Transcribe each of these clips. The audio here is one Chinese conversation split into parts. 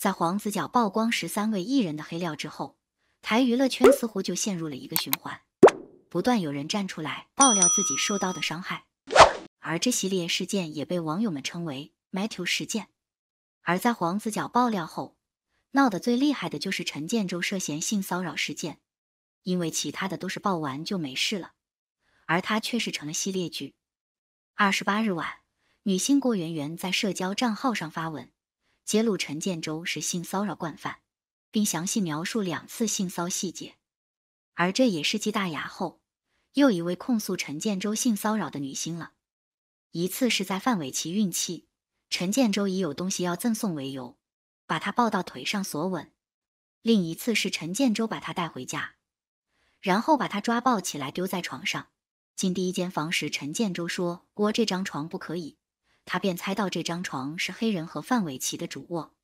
在黄子佼曝光十三位艺人的黑料之后，台娱乐圈似乎就陷入了一个循环，不断有人站出来爆料自己受到的伤害，而这系列事件也被网友们称为“ m a t e w 事件”。而在黄子佼爆料后，闹得最厉害的就是陈建州涉嫌性骚扰事件，因为其他的都是爆完就没事了，而他却是成了系列剧。二十八日晚，女星郭媛媛在社交账号上发文。揭露陈建州是性骚扰惯犯，并详细描述两次性骚细节，而这也是继大牙后又一位控诉陈建州性骚扰的女星了。一次是在范玮琪孕期，陈建州以有东西要赠送为由，把她抱到腿上索吻；另一次是陈建州把她带回家，然后把她抓抱起来丢在床上。进第一间房时，陈建州说：“窝这张床不可以。”他便猜到这张床是黑人和范伟奇的主卧，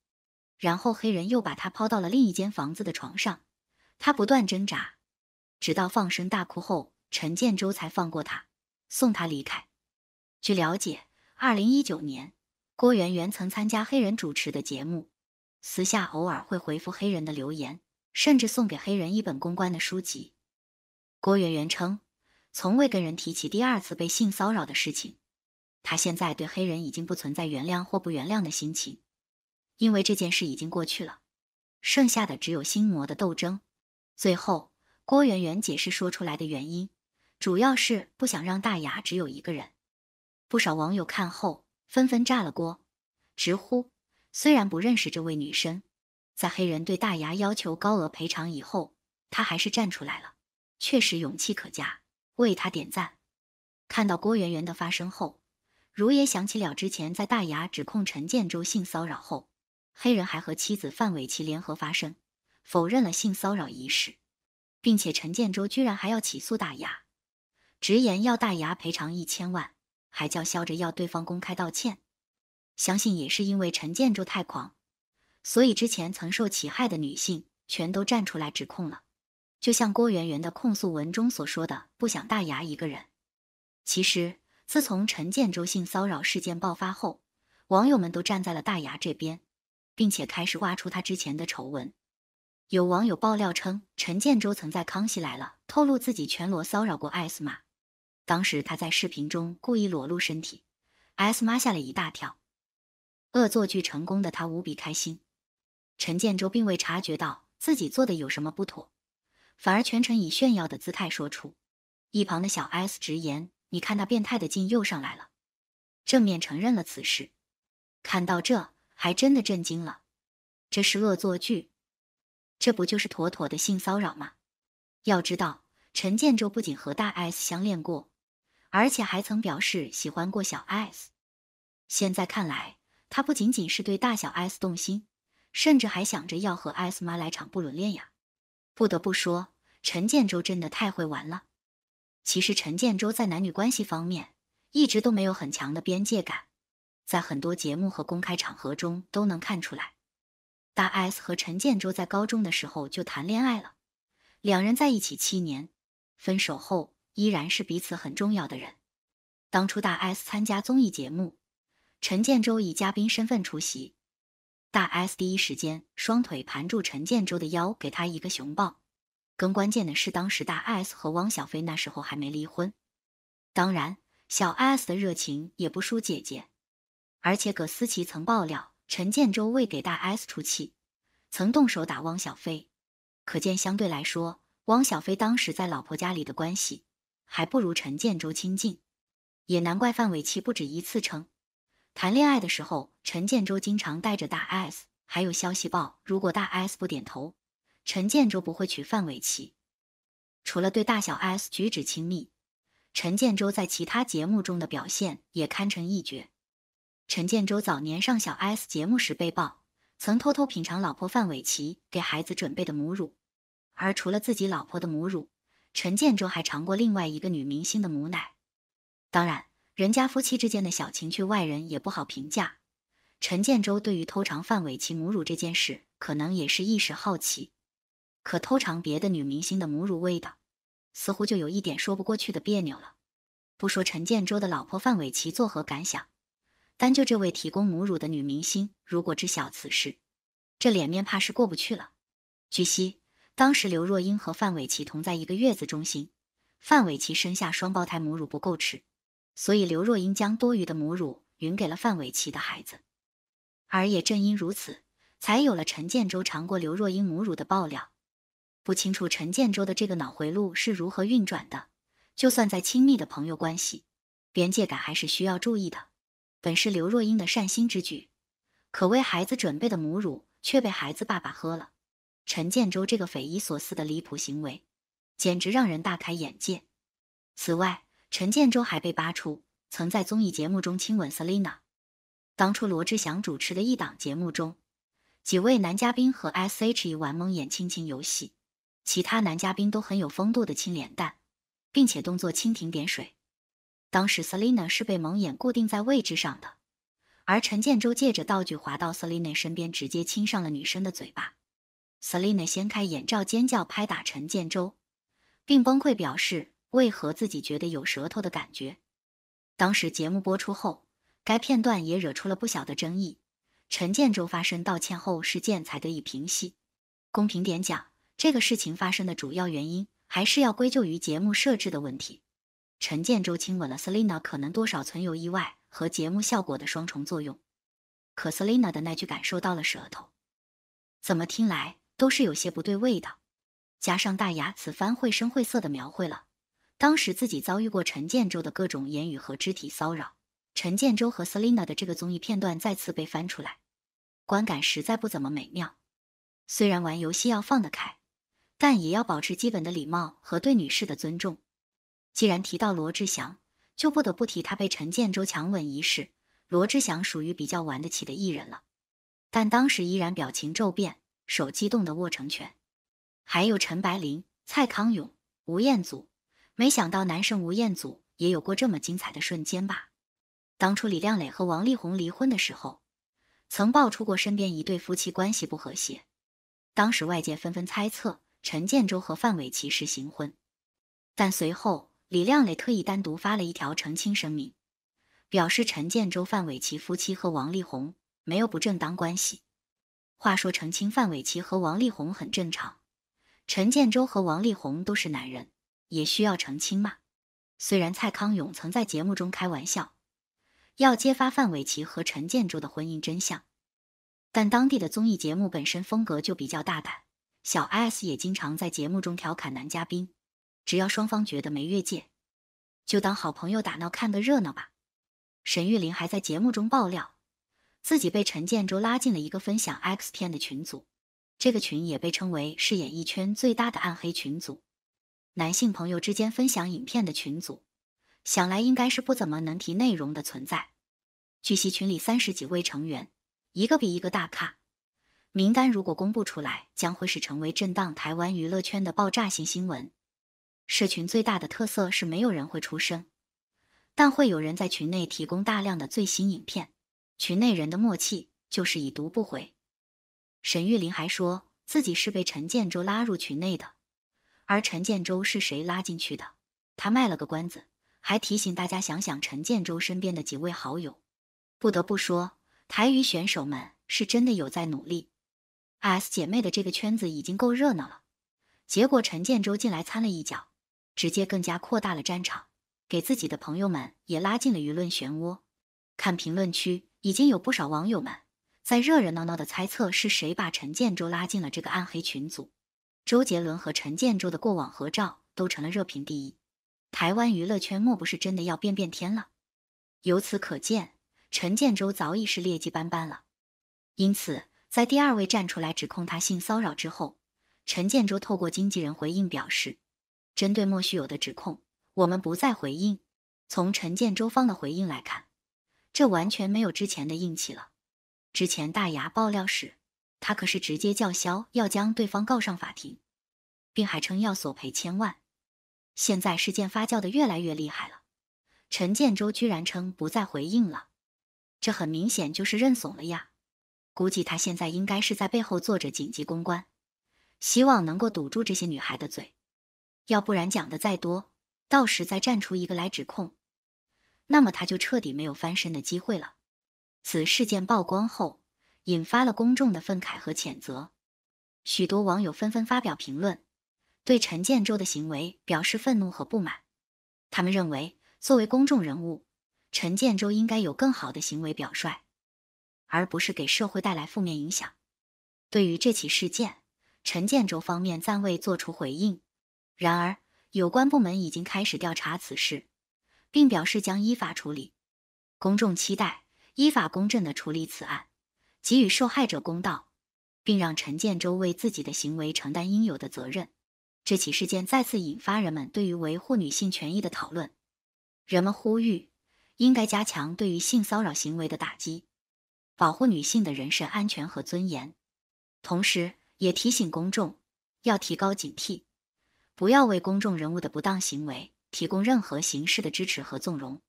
然后黑人又把他抛到了另一间房子的床上。他不断挣扎，直到放声大哭后，陈建州才放过他，送他离开。据了解，2019年，郭媛媛曾参加黑人主持的节目，私下偶尔会回复黑人的留言，甚至送给黑人一本公关的书籍。郭媛媛称，从未跟人提起第二次被性骚扰的事情。他现在对黑人已经不存在原谅或不原谅的心情，因为这件事已经过去了，剩下的只有心魔的斗争。最后，郭圆圆解释说出来的原因，主要是不想让大牙只有一个人。不少网友看后纷纷炸了锅，直呼：虽然不认识这位女生，在黑人对大牙要求高额赔偿以后，她还是站出来了，确实勇气可嘉，为她点赞。看到郭圆圆的发声后。如也想起了之前在大牙指控陈建州性骚扰后，黑人还和妻子范玮琪联合发声，否认了性骚扰一事，并且陈建州居然还要起诉大牙，直言要大牙赔偿一千万，还叫嚣着要对方公开道歉。相信也是因为陈建州太狂，所以之前曾受其害的女性全都站出来指控了，就像郭圆圆的控诉文中所说的：“不想大牙一个人。”其实。自从陈建州性骚扰事件爆发后，网友们都站在了大牙这边，并且开始挖出他之前的丑闻。有网友爆料称，陈建州曾在《康熙来了》透露自己全裸骚扰过 S 妈，当时他在视频中故意裸露身体，S 妈吓了一大跳。恶作剧成功的他无比开心，陈建州并未察觉到自己做的有什么不妥，反而全程以炫耀的姿态说出。一旁的小 S 直言。你看他变态的劲又上来了，正面承认了此事。看到这，还真的震惊了。这是恶作剧，这不就是妥妥的性骚扰吗？要知道，陈建州不仅和大 S 相恋过，而且还曾表示喜欢过小 S。现在看来，他不仅仅是对大小 S 动心，甚至还想着要和 S 妈来场不伦恋呀。不得不说，陈建州真的太会玩了。其实陈建州在男女关系方面一直都没有很强的边界感，在很多节目和公开场合中都能看出来。大 S 和陈建州在高中的时候就谈恋爱了，两人在一起七年，分手后依然是彼此很重要的人。当初大 S 参加综艺节目，陈建州以嘉宾身份出席，大 S 第一时间双腿盘住陈建州的腰，给他一个熊抱。更关键的是，当时大 S 和汪小菲那时候还没离婚。当然，小 S 的热情也不输姐姐。而且，葛思琪曾爆料，陈建州为给大 S 出气，曾动手打汪小菲。可见，相对来说，汪小菲当时在老婆家里的关系，还不如陈建州亲近。也难怪范玮琪不止一次称，谈恋爱的时候，陈建州经常带着大 S。还有消息报，如果大 S 不点头。陈建州不会娶范玮琪，除了对大小 S 举止亲密，陈建州在其他节目中的表现也堪称一绝。陈建州早年上小 S 节目时被曝曾偷偷品尝老婆范玮琪给孩子准备的母乳，而除了自己老婆的母乳，陈建州还尝过另外一个女明星的母奶。当然，人家夫妻之间的小情趣，外人也不好评价。陈建州对于偷尝范玮琪母乳这件事，可能也是一时好奇。可偷尝别的女明星的母乳味道，似乎就有一点说不过去的别扭了。不说陈建州的老婆范玮琪作何感想，单就这位提供母乳的女明星，如果知晓此事，这脸面怕是过不去了。据悉，当时刘若英和范玮琪同在一个月子中心，范玮琪生下双胞胎，母乳不够吃，所以刘若英将多余的母乳匀给了范玮琪的孩子。而也正因如此，才有了陈建州尝过刘若英母乳的爆料。不清楚陈建州的这个脑回路是如何运转的，就算在亲密的朋友关系，边界感还是需要注意的。本是刘若英的善心之举，可为孩子准备的母乳却被孩子爸爸喝了。陈建州这个匪夷所思的离谱行为，简直让人大开眼界。此外，陈建州还被扒出曾在综艺节目中亲吻 Selina。当初罗志祥主持的一档节目中，几位男嘉宾和 S.H.E 玩蒙眼亲亲游戏。其他男嘉宾都很有风度的亲脸蛋，并且动作蜻蜓点水。当时 Selina 是被蒙眼固定在位置上的，而陈建州借着道具滑到 Selina 身边，直接亲上了女生的嘴巴。Selina 掀开眼罩尖叫拍打陈建州，并崩溃表示为何自己觉得有舌头的感觉。当时节目播出后，该片段也惹出了不小的争议。陈建州发声道歉后，事件才得以平息。公平点讲。这个事情发生的主要原因还是要归咎于节目设置的问题。陈建州亲吻了 Selina，可能多少存有意外和节目效果的双重作用。可 Selina 的那句“感受到了舌头”，怎么听来都是有些不对味的。加上大牙此番绘声绘色的描绘了当时自己遭遇过陈建州的各种言语和肢体骚扰，陈建州和 Selina 的这个综艺片段再次被翻出来，观感实在不怎么美妙。虽然玩游戏要放得开。但也要保持基本的礼貌和对女士的尊重。既然提到罗志祥，就不得不提他被陈建州强吻一事。罗志祥属于比较玩得起的艺人了，但当时依然表情骤变，手激动地握成拳。还有陈白琳、蔡康永、吴彦祖，没想到男神吴彦祖也有过这么精彩的瞬间吧？当初李亮磊和王力宏离婚的时候，曾爆出过身边一对夫妻关系不和谐，当时外界纷纷猜测。陈建州和范玮琪是行婚，但随后李亮磊特意单独发了一条澄清声明，表示陈建州、范玮琪夫妻和王力宏没有不正当关系。话说澄清范玮琪和王力宏很正常，陈建州和王力宏都是男人，也需要澄清吗？虽然蔡康永曾在节目中开玩笑，要揭发范玮琪和陈建州的婚姻真相，但当地的综艺节目本身风格就比较大胆。小 S 也经常在节目中调侃男嘉宾，只要双方觉得没越界，就当好朋友打闹看个热闹吧。沈玉琳还在节目中爆料，自己被陈建州拉进了一个分享 X 片的群组，这个群也被称为是演艺圈最大的暗黑群组，男性朋友之间分享影片的群组，想来应该是不怎么能提内容的存在。据悉，群里三十几位成员，一个比一个大咖。名单如果公布出来，将会是成为震荡台湾娱乐圈的爆炸性新闻。社群最大的特色是没有人会出声，但会有人在群内提供大量的最新影片。群内人的默契就是已读不回。沈玉琳还说自己是被陈建州拉入群内的，而陈建州是谁拉进去的？他卖了个关子，还提醒大家想想陈建州身边的几位好友。不得不说，台娱选手们是真的有在努力。S 姐妹的这个圈子已经够热闹了，结果陈建州进来掺了一脚，直接更加扩大了战场，给自己的朋友们也拉进了舆论漩涡。看评论区，已经有不少网友们在热热闹闹的猜测是谁把陈建州拉进了这个暗黑群组。周杰伦和陈建州的过往合照都成了热评第一，台湾娱乐圈莫不是真的要变变天了？由此可见，陈建州早已是劣迹斑斑了，因此。在第二位站出来指控他性骚扰之后，陈建州透过经纪人回应表示：“针对莫须有的指控，我们不再回应。”从陈建州方的回应来看，这完全没有之前的硬气了。之前大牙爆料时，他可是直接叫嚣要将对方告上法庭，并还称要索赔千万。现在事件发酵的越来越厉害了，陈建州居然称不再回应了，这很明显就是认怂了呀！估计他现在应该是在背后做着紧急公关，希望能够堵住这些女孩的嘴，要不然讲的再多，到时再站出一个来指控，那么他就彻底没有翻身的机会了。此事件曝光后，引发了公众的愤慨和谴责，许多网友纷纷发表评论，对陈建州的行为表示愤怒和不满。他们认为，作为公众人物，陈建州应该有更好的行为表率。而不是给社会带来负面影响。对于这起事件，陈建州方面暂未做出回应。然而，有关部门已经开始调查此事，并表示将依法处理。公众期待依法公正地处理此案，给予受害者公道，并让陈建州为自己的行为承担应有的责任。这起事件再次引发人们对于维护女性权益的讨论。人们呼吁应该加强对于性骚扰行为的打击。保护女性的人身安全和尊严，同时也提醒公众要提高警惕，不要为公众人物的不当行为提供任何形式的支持和纵容。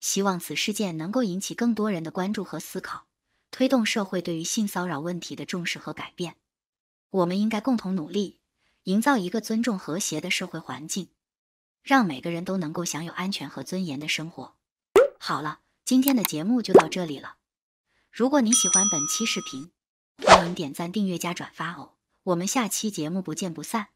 希望此事件能够引起更多人的关注和思考，推动社会对于性骚扰问题的重视和改变。我们应该共同努力，营造一个尊重和谐的社会环境，让每个人都能够享有安全和尊严的生活。好了，今天的节目就到这里了。如果你喜欢本期视频，欢迎点赞、订阅加转发哦！我们下期节目不见不散。